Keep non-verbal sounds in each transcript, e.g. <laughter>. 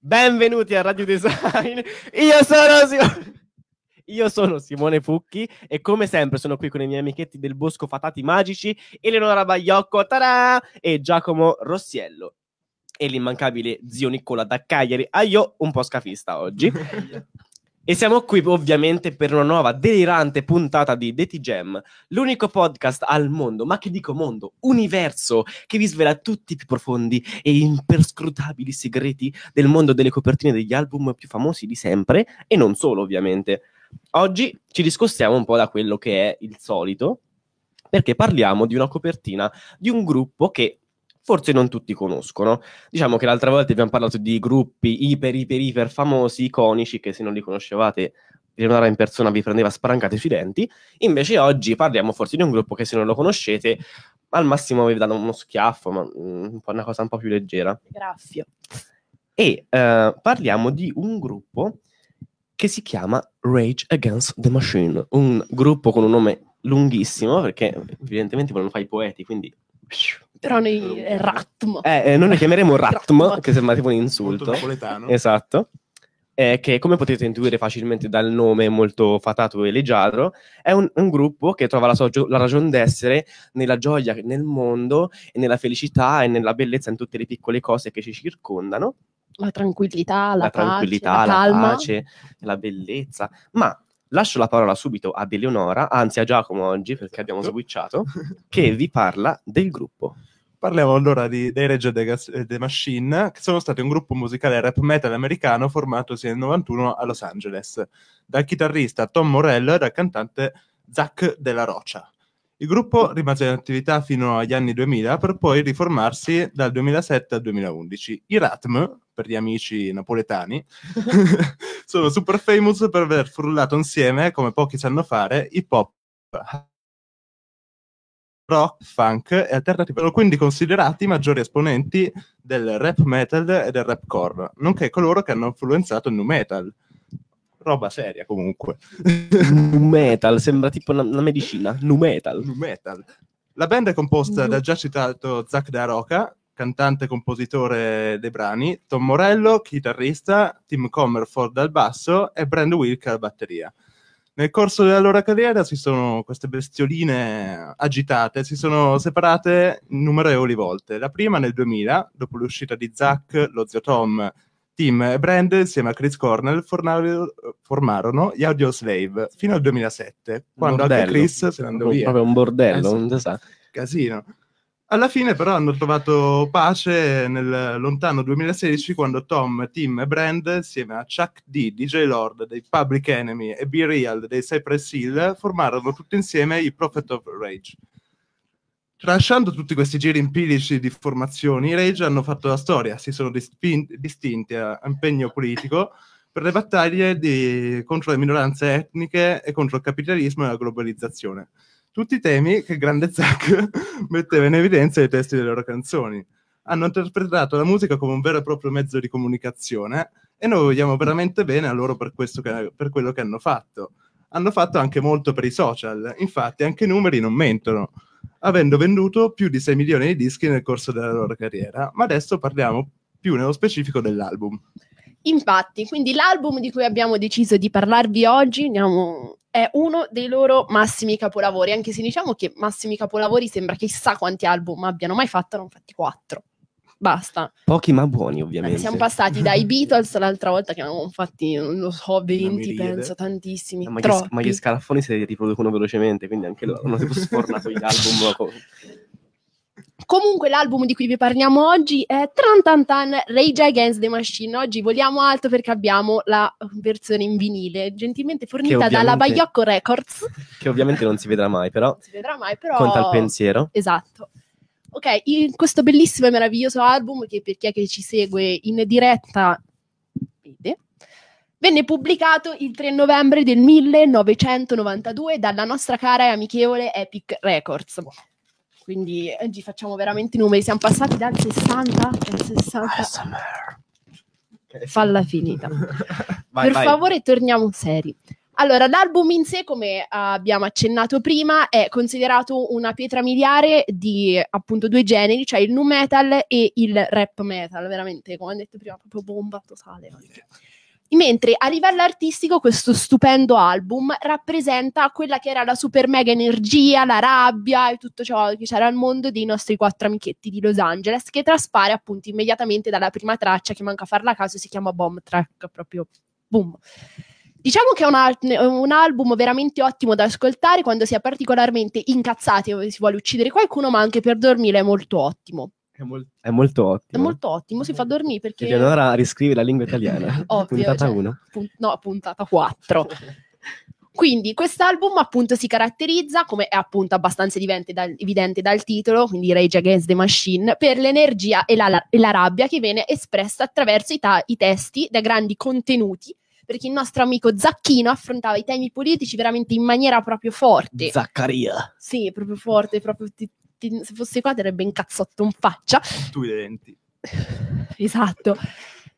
Benvenuti a Radio Design. <laughs> Io sono, <laughs> Io sono Simone Fucchi e come sempre sono qui con i miei amichetti del Bosco Fatati Magici, Eleonora Bagliocco tarà, e Giacomo Rossiello e l'immancabile zio Nicola da Cagliari. Ah, io un po' scafista oggi. <laughs> E siamo qui ovviamente per una nuova delirante puntata di Deti Gem, l'unico podcast al mondo, ma che dico mondo, universo, che vi svela tutti i più profondi e imperscrutabili segreti del mondo delle copertine degli album più famosi di sempre, e non solo ovviamente. Oggi ci discostiamo un po' da quello che è il solito, perché parliamo di una copertina di un gruppo che forse non tutti conoscono. Diciamo che l'altra volta abbiamo parlato di gruppi iper, iper, iper famosi, iconici, che se non li conoscevate Leonora in persona vi prendeva sparancate sui denti. Invece oggi parliamo forse di un gruppo che se non lo conoscete al massimo vi danno uno schiaffo, ma mh, mm, una cosa un po' più leggera. Grazie. E uh, parliamo di un gruppo che si chiama Rage Against the Machine, un gruppo con un nome lunghissimo perché evidentemente volevano fare i poeti, quindi però noi è Ratm. Eh, eh, noi lo chiameremo <laughs> Ratm, che sembra tipo un insulto. Molto napoletano. Esatto. Eh, che come potete intuire facilmente dal nome molto fatato e leggiadro, è un, un gruppo che trova la, sua la ragione d'essere nella gioia nel mondo, e nella felicità e nella bellezza in tutte le piccole cose che ci circondano. La tranquillità, la, la pace, tranquillità, la, calma. la pace, la bellezza. Ma lascio la parola subito ad Eleonora, anzi a Giacomo oggi perché abbiamo esatto. switchato, <laughs> che vi parla del gruppo. Parliamo allora di dei Rage e eh, The Machine, che sono stati un gruppo musicale rap metal americano formatosi nel 91 a Los Angeles, dal chitarrista Tom Morello e dal cantante Zach Della Rocha. Il gruppo rimase in attività fino agli anni 2000 per poi riformarsi dal 2007 al 2011. I Ratm, per gli amici napoletani, <laughs> sono super famous per aver frullato insieme, come pochi sanno fare, hip hop, rock, funk e alternative. Sono quindi considerati i maggiori esponenti del rap metal e del rap core, nonché coloro che hanno influenzato il nu metal. Roba seria comunque. nu metal, sembra tipo una, una medicina. Nu metal. Nu metal. La band è composta nu- dal già citato Zac Da Roca, cantante e compositore dei brani, Tom Morello, chitarrista, Tim Comerford al basso e Brand Wilk alla batteria. Nel corso della loro carriera si sono queste bestioline agitate, si sono separate innumerevoli volte. La prima nel 2000, dopo l'uscita di Zack, lo zio Tom, Tim e Brand, insieme a Chris Cornell, fornario, formarono gli Audio Slave fino al 2007, quando bordello. anche Chris se ne andò via. Proprio un bordello, non eh sì. un casino. Alla fine però hanno trovato pace nel lontano 2016 quando Tom, Tim e Brand insieme a Chuck D, DJ Lord dei Public Enemy e B-Real dei Cypress Hill formarono tutti insieme i Prophet of Rage. Lasciando tutti questi giri empirici di formazioni, i Rage hanno fatto la storia, si sono distin- distinti a impegno politico per le battaglie di, contro le minoranze etniche e contro il capitalismo e la globalizzazione tutti i temi che Grande Zack <laughs> metteva in evidenza ai testi delle loro canzoni. Hanno interpretato la musica come un vero e proprio mezzo di comunicazione e noi vogliamo veramente bene a loro per, che, per quello che hanno fatto. Hanno fatto anche molto per i social, infatti anche i numeri non mentono, avendo venduto più di 6 milioni di dischi nel corso della loro carriera, ma adesso parliamo più nello specifico dell'album. Infatti, quindi l'album di cui abbiamo deciso di parlarvi oggi, andiamo è uno dei loro massimi capolavori, anche se diciamo che massimi capolavori sembra chissà quanti album abbiano mai fatto, non fatti quattro. Basta. Pochi ma buoni, ovviamente. Eh, siamo passati dai <laughs> Beatles l'altra volta che avevamo fatti, non lo so, 20, penso, tantissimi. No, ma, gli, ma, gli, scalafoni si riproducono velocemente, quindi anche loro hanno tipo <laughs> sfornato gli album. Comunque l'album di cui vi parliamo oggi è Tan Tan Rage Against the Machine. Oggi vogliamo alto perché abbiamo la uh, versione in vinile, gentilmente fornita dalla Baiocco Records. <laughs> Che ovviamente non si vedrà mai, però. Non si vedrà mai, però. Conta il pensiero. Esatto. Ok, in questo bellissimo e meraviglioso album che per chi è che ci segue in diretta vede, venne pubblicato il 3 novembre del 1992 dalla nostra cara e amichevole Epic Records quindi oggi eh, facciamo veramente numeri, siamo passati dal 60 al 60. Okay. Falla finita. <laughs> vai, per vai. favore torniamo seri. Allora, l'album in sé, come abbiamo accennato prima, è considerato una pietra miliare di appunto due generi, cioè il nu metal e il rap metal, veramente, come ho detto prima, proprio bomba totale. Anche. Mentre a livello artistico questo stupendo album rappresenta quella che era la super mega energia, la rabbia e tutto ciò che c'era al mondo dei nostri quattro amichetti di Los Angeles che traspare appunto immediatamente dalla prima traccia che manca a farla a caso si chiama Bomb Track proprio boom. Diciamo che è un, un, album veramente ottimo da ascoltare quando si è particolarmente incazzati o si vuole uccidere qualcuno, ma anche per dormire è molto ottimo. È, molt- è molto ottimo. È molto ottimo, si fa dormire perché... Eleonora riscrive la lingua italiana, <laughs> Ovvio, puntata 1. Cioè, pun- no, puntata 4. Quindi quest'album appunto si caratterizza, come è appunto abbastanza dal, evidente dal titolo, quindi Rage Against the Machine, per l'energia e la, e la rabbia che viene espressa attraverso i, ta- i, testi da grandi contenuti, perché il nostro amico Zacchino affrontava i temi politici veramente in maniera proprio forte. Zaccaria. Sì, proprio forte, proprio ti, ti, se fossi qua ti un cazzotto in faccia. Tu i denti. <laughs> esatto.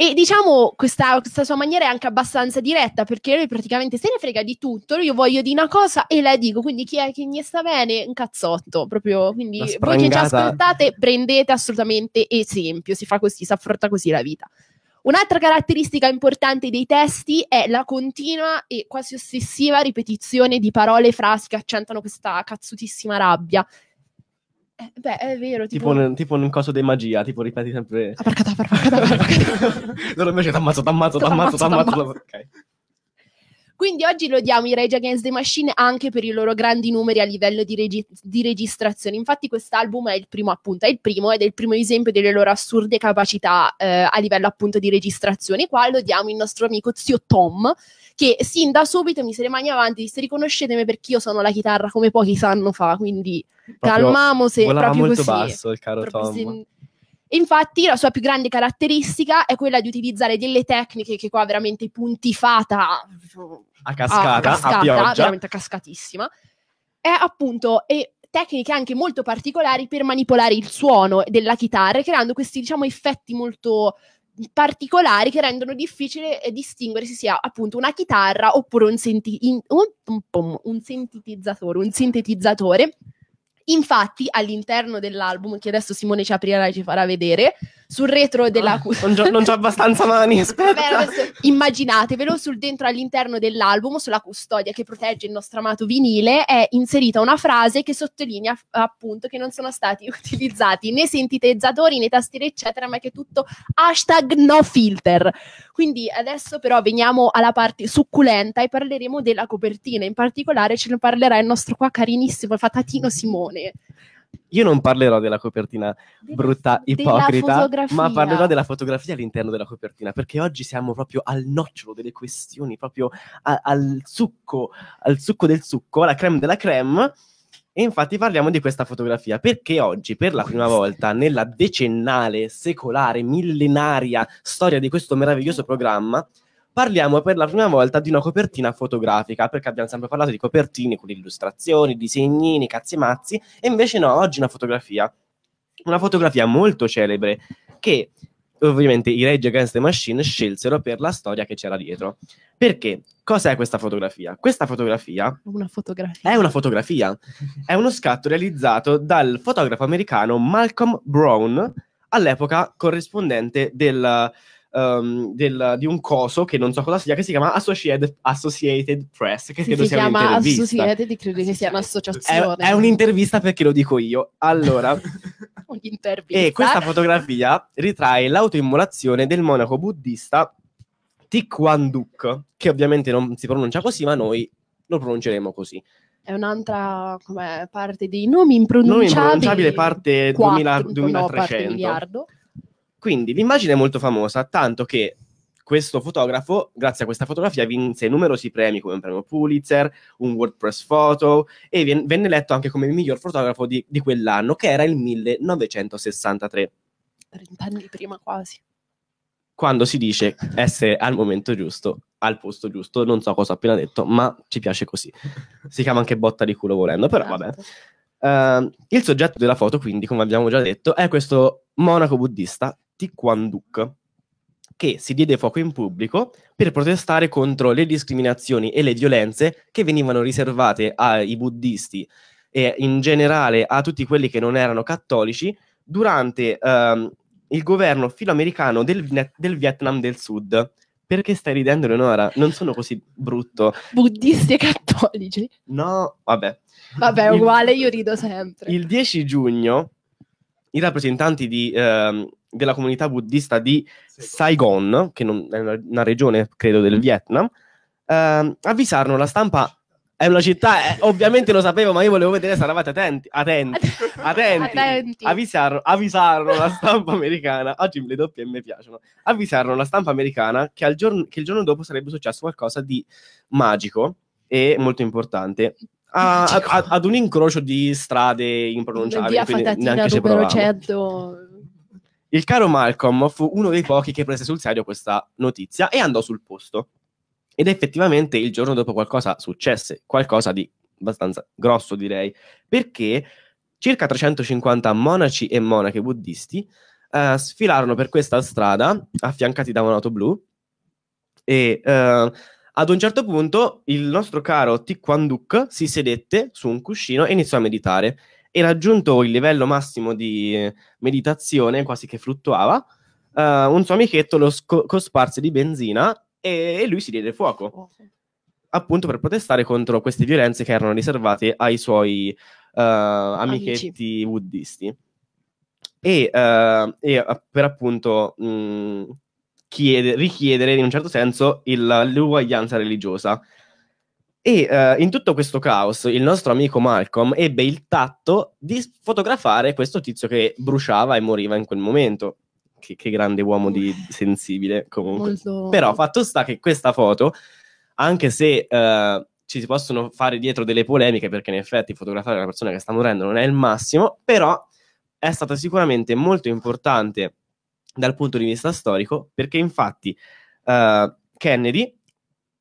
E diciamo questa, questa, sua maniera è anche abbastanza diretta perché lui praticamente se ne frega di tutto. Io voglio di una cosa e la dico. Quindi chi è che mi sta bene? Un cazzotto. Proprio. Quindi voi che ci ascoltate, prendete assolutamente esempio. Si fa così, si affronta così la vita. Un'altra caratteristica importante dei testi è la continua e quasi ossessiva ripetizione di parole e frasi che accentuano questa cazzutissima rabbia. Eh, beh, è vero. Tipo, tipo, un, tipo un coso di magia, tipo ripeti sempre... Apercata, ah, apercata, apercata. <laughs> Loro invece t'ammazzo, t'ammazzo, t'ammazzo, t'ammazzo. t'ammazzo. Ok. Quindi oggi lodiamo i Rage Against the Machine anche per i loro grandi numeri a livello di, regi- di registrazione. Infatti, quest'album è il primo, appunto, è il primo ed è il primo esempio delle loro assurde capacità eh, a livello appunto di registrazione. Qua lodiamo il nostro amico zio Tom, che sin da subito mi se le mani avanti disse: Riconoscetemi perché io sono la chitarra come pochi sanno fa. Quindi Calmamo se volava proprio molto così, basso il caro Tom. Sin... Infatti la sua più grande caratteristica è quella di utilizzare delle tecniche che qua veramente puntifata a cascata, a, cascata, a pioggia, veramente a cascatissima. È appunto e tecniche anche molto particolari per manipolare il suono della chitarra, creando questi diciamo effetti molto particolari che rendono difficile eh, distinguere se sia appunto una chitarra oppure un, senti- in, un, un, un sintetizzatore, un sintetizzatore Infatti, all'interno dell'album, che adesso Simone ci aprirà e ci farà vedere, sul retro della ah, cupola. Non, c'ho, non c'ho abbastanza mani, <laughs> aspetta. Beh, immaginatevelo, sul dentro all'interno dell'album, sulla custodia che protegge il nostro amato vinile, è inserita una frase che sottolinea appunto che non sono stati <laughs> utilizzati né sintetizzatori né tastiere eccetera, ma che è tutto hashtag no filter. Quindi adesso però veniamo alla parte succulenta e parleremo della copertina, in particolare ce ne parlerà il nostro qua carinissimo Fatatino Simone. Io non parlerò della copertina De, brutta, ipocrita, ma parlerò della fotografia all'interno della copertina, perché oggi siamo proprio al nocciolo delle questioni, proprio a, al succo, al succo del succo, alla creme della creme. E infatti parliamo di questa fotografia perché oggi, per la prima volta nella decennale, secolare, millenaria storia di questo meraviglioso programma, parliamo per la prima volta di una copertina fotografica, perché abbiamo sempre parlato di copertine con illustrazioni, disegnini, cazzi e mazzi, e invece no, oggi una fotografia. Una fotografia molto celebre che ovviamente i Rage Against the Machine scelsero per la storia che c'era dietro. Perché? Cos'è questa fotografia? Questa fotografia, una fotografia. è una fotografia. È uno scatto realizzato dal fotografo americano Malcolm Brown all'epoca corrispondente del, um, del, di un coso che non so cosa sia, che si chiama Associated, Associated Press, che credo si sia chiama un'intervista. Associated, credo che sia un'associazione. È, è un'intervista perché lo dico io. Allora... <laughs> E questa fotografia ritrae l'autoimmolazione del monaco buddista Thich Wan che ovviamente non si pronuncia così, ma noi lo pronunceremo così. È un'altra come, parte dei nomi impronunciabili. Nomi impronunciabile parte 4, 2000, 2300. No, parte miliardo. Quindi l'immagine è molto famosa, tanto che questo fotografo, grazie a questa fotografia, vinse numerosi premi come un premio Pulitzer, un WordPress Photo e venne eletto anche come il miglior fotografo di, di quell'anno, che era il 1963. 30 Vent'anni prima quasi. Quando si dice essere al momento giusto, al posto giusto, non so cosa ho appena detto, ma ci piace così. Si chiama anche botta di culo volendo, però vabbè. Uh, il soggetto della foto, quindi, come abbiamo già detto, è questo monaco buddista Tiquanduc, che si diede fuoco in pubblico per protestare contro le discriminazioni e le violenze che venivano riservate ai buddisti e in generale a tutti quelli che non erano cattolici durante ehm, il governo filoamericano del, del Vietnam del Sud. Perché stai ridendo, Leonora? Non sono così brutto. Buddisti e cattolici? No, vabbè. Vabbè, uguale, io rido sempre. Il 10 giugno i rappresentanti di, eh, della comunità buddista di Saigon, che non, è una regione, credo, del Vietnam, eh, avvisarono la stampa è una città, eh, ovviamente lo sapevo, ma io volevo vedere se eravate <laughs> attenti. Attenti, attenti. attenti. Avvisarono, avvisarono, la stampa americana. Oggi le doppie mi piacciono. Avvisarono la stampa americana che, giorno, che, il giorno dopo sarebbe successo qualcosa di magico e molto importante. A, a, ad un incrocio di strade impronunciabili. Via Fatatina, neanche numero 100. Il caro Malcolm fu uno dei pochi che prese sul serio questa notizia e andò sul posto. Ed effettivamente il giorno dopo qualcosa successe, qualcosa di abbastanza grosso direi, perché circa 350 monaci e monache buddisti uh, sfilarono per questa strada, affiancati da un'auto blu, e uh, ad un certo punto il nostro caro Tiquanduk si sedette su un cuscino e iniziò a meditare e raggiunto il livello massimo di eh, meditazione, quasi che fluttuava, uh, un suo amichetto lo sc- cosparse di benzina e, e lui si diede fuoco. Appunto per protestare contro queste violenze che erano riservate ai suoi uh, amichetti Amici. buddisti. E, uh, e, per appunto mh, mm, chiede, richiedere in un certo senso il, l'uguaglianza religiosa e uh, in tutto questo caos il nostro amico Malcolm ebbe il tatto di fotografare questo tizio che bruciava e moriva in quel momento. Che, che grande uomo di sensibile comunque. Molto... Però fatto sta che questa foto, anche se uh, ci si possono fare dietro delle polemiche perché in effetti fotografare una persona che sta morendo non è il massimo, però è stata sicuramente molto importante dal punto di vista storico perché infatti uh, Kennedy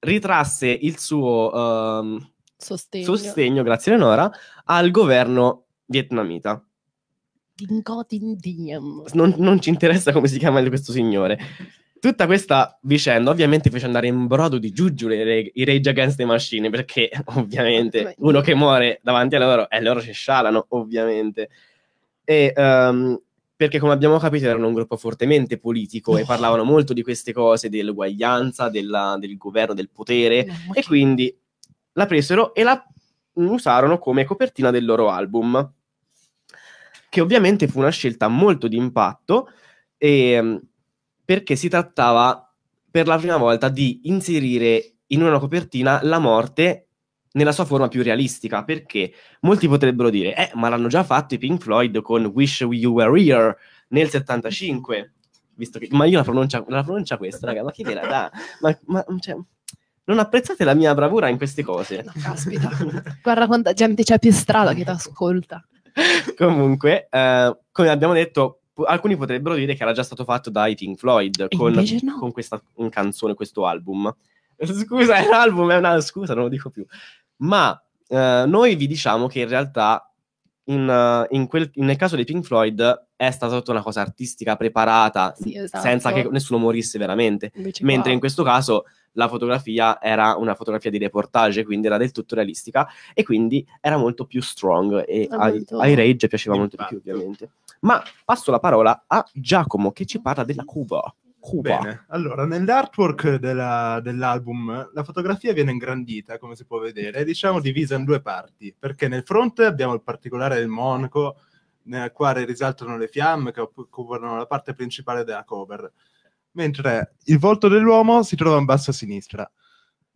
ritrasse il suo um, sostegno. sostegno. grazie Eleonora, al governo vietnamita. Non, non ci interessa come si chiama questo signore. Tutta questa vicenda ovviamente fece andare in brodo di giuggiole i, i Rage Against the Machine, perché <laughs> ovviamente uno che muore davanti a loro e loro si scialano, ovviamente. E um, perché come abbiamo capito erano un gruppo fortemente politico no. e <laughs> parlavano molto di queste cose dell'uguaglianza, della, del governo, del potere no, e che... quindi la presero e la usarono come copertina del loro album, che ovviamente fu una scelta molto di impatto e, ehm, perché si trattava per la prima volta di inserire in una copertina la morte nella sua forma più realistica, perché molti potrebbero dire, eh, ma l'hanno già fatto i Pink Floyd con Wish You Were Here nel 75, visto che... Ma io la pronuncia, la pronuncia questa, raga, ma chi ve la dà? Ma, ma cioè, non apprezzate la mia bravura in queste cose. No, caspita, <laughs> guarda quanta gente c'è più strada che ti ascolta. Comunque, eh, come abbiamo detto, alcuni potrebbero dire che era già stato fatto dai Pink Floyd con, no. con questa canzone, questo album. <laughs> Scusa, è un album, è una scusa, non lo dico più. Ma eh, noi vi diciamo che in realtà, in, eh, in quel, nel caso di Pink Floyd, è stata tutta una cosa artistica preparata sì, esatto. senza che nessuno morisse veramente. Invece Mentre qua. in questo caso la fotografia era una fotografia di reportage, quindi era del tutto realistica e quindi era molto più strong e ai, Rage piaceva molto di più ovviamente. Ma passo la parola a Giacomo che ci parla della Cuba. Cuba. Bene, allora, nell'artwork della, dell'album la fotografia viene ingrandita, come si può vedere, è diciamo divisa in due parti, perché nel fronte abbiamo il particolare del monaco, nel quale risaltano le fiamme che occupano la parte principale della cover, mentre il volto dell'uomo si trova in basso a sinistra.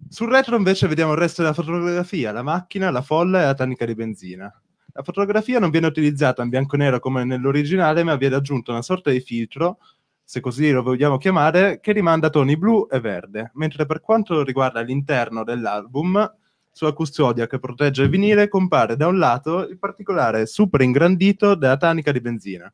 Sul retro invece vediamo il resto della fotografia, la macchina, la folla e la tannica di benzina. La fotografia non viene utilizzata in bianco e nero come nell'originale, ma viene aggiunto una sorta di filtro se così lo vogliamo chiamare, che rimanda toni blu e verde, mentre per quanto riguarda l'interno dell'album, sulla custodia che protegge il vinile compare da un lato il particolare super ingrandito della tanica di benzina,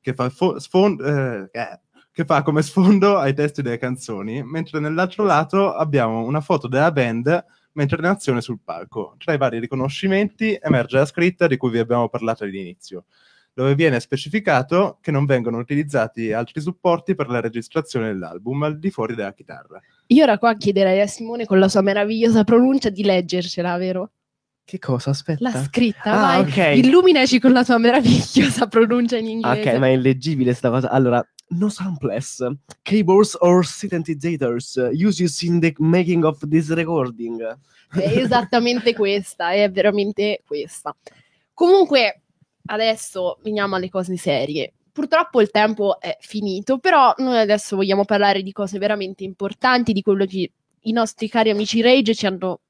che fa, fo- sfond- eh, eh, che fa come sfondo ai testi delle canzoni, mentre nell'altro lato abbiamo una foto della band mentre in azione sul palco. Tra i vari riconoscimenti emerge la scritta di cui vi abbiamo parlato all'inizio, dove viene specificato che non vengono utilizzati altri supporti per la registrazione dell'album al di fuori della chitarra. Io ora qua chiederei a Simone con la sua meravigliosa pronuncia di leggercela, vero? Che cosa? Aspetta. La scritta, ah, vai. Okay. Illuminaci con la sua meravigliosa pronuncia in ah, inglese. Ok, ma è illeggibile sta cosa. Allora, no samples, cables or synthesizers used in the making of this recording. È esattamente <laughs> questa, è veramente questa. Comunque, adesso veniamo alle cose serie. Purtroppo il tempo è finito, però noi adesso vogliamo parlare di cose veramente importanti, di quello che i nostri cari amici Rage ci hanno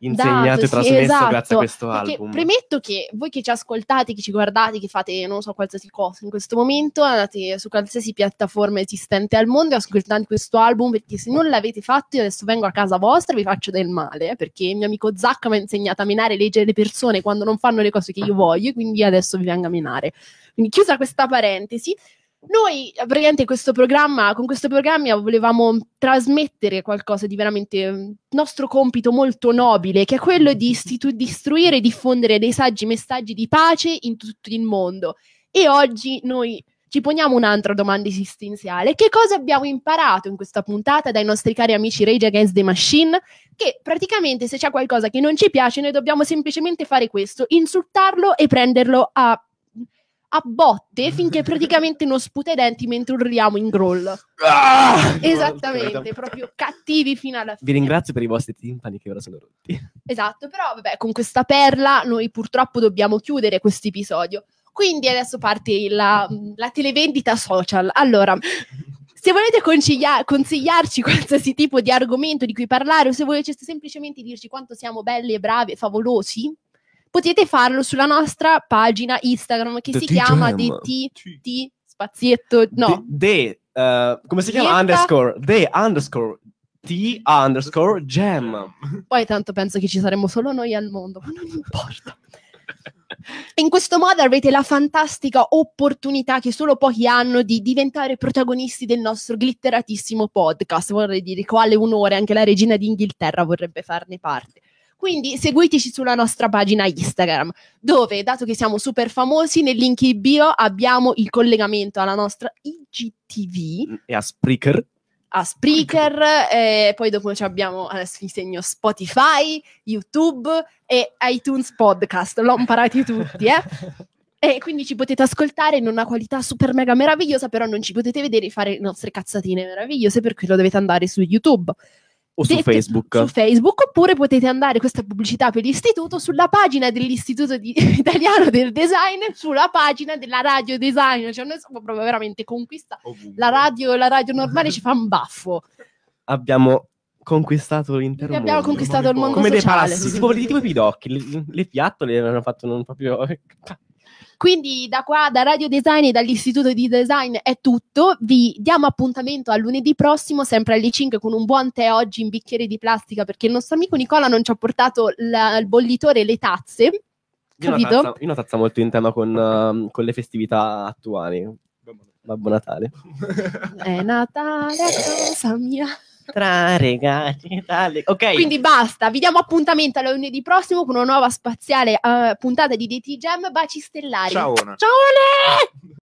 insegnato dato, esatto, e trasmesso sì, esatto. grazie a esatto. questo Perché album. Premetto che voi che ci ascoltate, che ci guardate, che fate non so qualsiasi cosa in questo momento, andate su qualsiasi piattaforma esistente al mondo e ascoltate questo album perché se non l'avete fatto io adesso vengo a casa vostra e vi faccio del male eh, perché il mio amico Zacca mi ha insegnato a menare e leggere le persone quando non fanno le cose che io voglio quindi adesso vi vengo a menare. Quindi chiusa questa parentesi, noi praticamente questo programma, con questo programma volevamo trasmettere qualcosa di veramente mm, nostro compito molto nobile, che è quello di, istitu- di istruire e diffondere dei saggi messaggi di pace in tutto il mondo. E oggi noi ci poniamo un'altra domanda esistenziale. Che cosa abbiamo imparato in questa puntata dai nostri cari amici Rage Against the Machine? Che praticamente se c'è qualcosa che non ci piace, noi dobbiamo semplicemente fare questo, insultarlo e prenderlo a a botte <laughs> finché praticamente non sputa i denti mentre urliamo in groll. Ah! Esattamente, proprio cattivi fino alla fine. Vi ringrazio per i vostri timpani che ora sono rotti. Esatto, però vabbè, con questa perla noi purtroppo dobbiamo chiudere questo episodio. Quindi adesso parte la, la televendita social. Allora, se volete consiglia- consigliarci qualsiasi tipo di argomento di cui parlare o se volete semplicemente dirci quanto siamo belli e bravi e favolosi, potete farlo sulla nostra pagina Instagram che The si T chiama DTT spazietto no de, de uh, come si chiama Dieta... underscore de underscore T underscore gem. poi tanto penso che ci saremmo solo noi al mondo ma non importa <laughs> in questo modo avete la fantastica opportunità che solo pochi hanno di diventare protagonisti del nostro glitteratissimo podcast. Vorrei dire quale un'ora anche la regina d'Inghilterra vorrebbe farne parte. Quindi seguiteci sulla nostra pagina Instagram, dove, dato che siamo super famosi, nel link in bio abbiamo il collegamento alla nostra IGTV. Mm, e a Spreaker a Spreaker, eh, poi dopo abbiamo, adesso vi Spotify, YouTube e iTunes Podcast, l'ho imparati tutti, eh? <laughs> E quindi ci potete ascoltare in una qualità super mega meravigliosa, però non ci potete vedere fare le nostre cazzatine meravigliose, per cui dovete andare su YouTube o su Facebook. Su Facebook, oppure potete andare, questa pubblicità per l'istituto, sulla pagina dell'Istituto di, <laughs> Italiano del Design, sulla pagina della Radio Design. Cioè, noi siamo proprio veramente conquistati. La radio, la radio normale ci fa un baffo. Abbiamo conquistato l'intero mondo. Abbiamo conquistato il mondo Come sociale. dei palazzi, tipo, tipo i pidocchi, le, le piattole hanno fatto non proprio... Quindi da qua, da Radio Design e dall'Istituto di Design è tutto. Vi diamo appuntamento a lunedì prossimo, sempre alle 5, con un buon tè oggi in bicchiere di plastica, perché il nostro amico Nicola non ci ha portato la, il bollitore e le tazze. Capito? Io una, tazza, io una tazza molto in tema con, uh, con le festività attuali. Babbo Natale. È Natale a casa mia tra regali. Tale. Ok. Quindi basta, vi diamo appuntamento a lunedì prossimo con una nuova spaziale uh, puntata di DT Jam Baci Stellari. Ciao. Ciao.